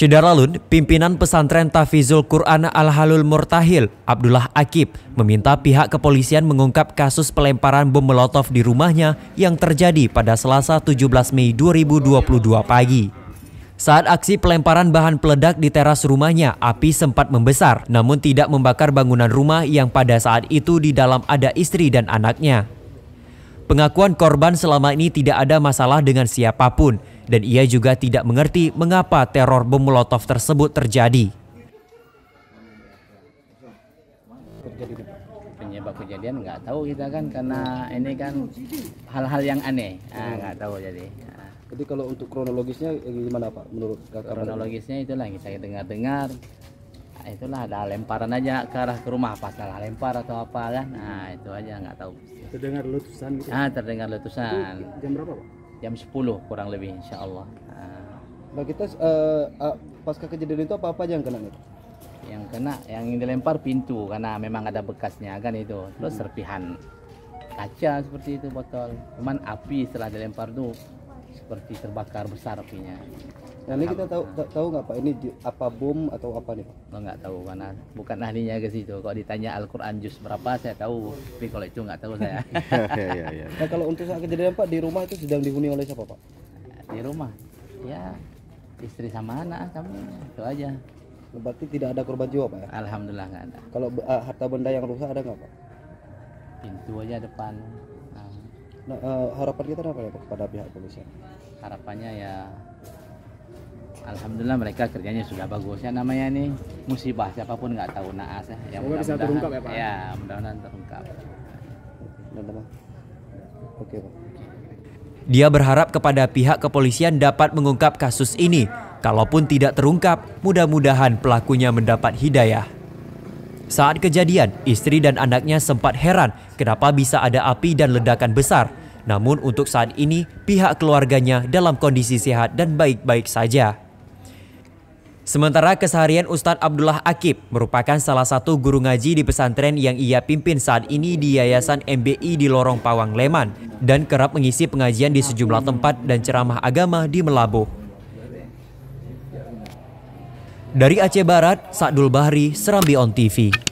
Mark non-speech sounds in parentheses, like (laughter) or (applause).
Syedaralun, pimpinan pesantren Tafizul Quran Al-Halul Murtahil, Abdullah Akib, meminta pihak kepolisian mengungkap kasus pelemparan bom Molotov di rumahnya yang terjadi pada Selasa 17 Mei 2022 pagi. Saat aksi pelemparan bahan peledak di teras rumahnya, api sempat membesar, namun tidak membakar bangunan rumah yang pada saat itu di dalam ada istri dan anaknya. Pengakuan korban selama ini tidak ada masalah dengan siapapun dan ia juga tidak mengerti mengapa teror bom Molotov tersebut terjadi. Penyebab kejadian nggak tahu kita kan karena ini kan hal-hal yang aneh ah, nggak tahu jadi. Jadi kalau untuk kronologisnya eh, gimana Pak menurut Kronologisnya itulah yang saya dengar-dengar Nah, itulah ada lemparan aja ke arah ke rumah apa salah lempar atau apa kan nah itu aja nggak tahu terdengar letusan gitu ah terdengar letusan itu jam berapa pak jam 10 kurang lebih insya Allah ah. nah, kita uh, eh, uh, ah, pasca kejadian itu apa apa aja yang kena itu? yang kena yang dilempar pintu karena memang ada bekasnya kan itu terus hmm. serpihan kaca seperti itu botol cuman api setelah dilempar tuh seperti terbakar besar apinya Nah, ini kita tahu tahu nggak Pak ini apa bom atau apa nih Pak? nggak tahu mana. bukan ahlinya ke situ. Kalau ditanya Al-Qur'an juz berapa saya tahu, tapi kalau itu nggak tahu saya. (laughs) Iya, iya, iya. (laughs) nah, kalau untuk saat kejadian Pak di rumah itu sedang dihuni oleh siapa Pak? Di rumah. Ya, istri sama anak kami itu aja. Oh, berarti tidak ada korban jiwa Pak ya? Alhamdulillah nggak ada. Kalau uh, harta benda yang rusak ada nggak Pak? Pintu aja depan. Nah, nah uh, harapan kita apa ya Pak kepada pihak polisi? Harapannya ya Alhamdulillah mereka kerjanya sudah bagus ya namanya nih musibah siapapun nggak tahu naas ya. Yang mudah bisa terungkap ya Pak. Ya mudah-mudahan terungkap. Oke Pak. Dia berharap kepada pihak kepolisian dapat mengungkap kasus ini. Kalaupun tidak terungkap, mudah-mudahan pelakunya mendapat hidayah. Saat kejadian, istri dan anaknya sempat heran kenapa bisa ada api dan ledakan besar. Namun untuk saat ini pihak keluarganya dalam kondisi sehat dan baik-baik saja. Sementara keseharian Ustadz Abdullah Akib merupakan salah satu guru ngaji di pesantren yang ia pimpin saat ini di Yayasan MBI di Lorong Pawang Leman dan kerap mengisi pengajian di sejumlah tempat dan ceramah agama di Melabuh. Dari Aceh Barat, Sadul Bahri, Serambi On TV.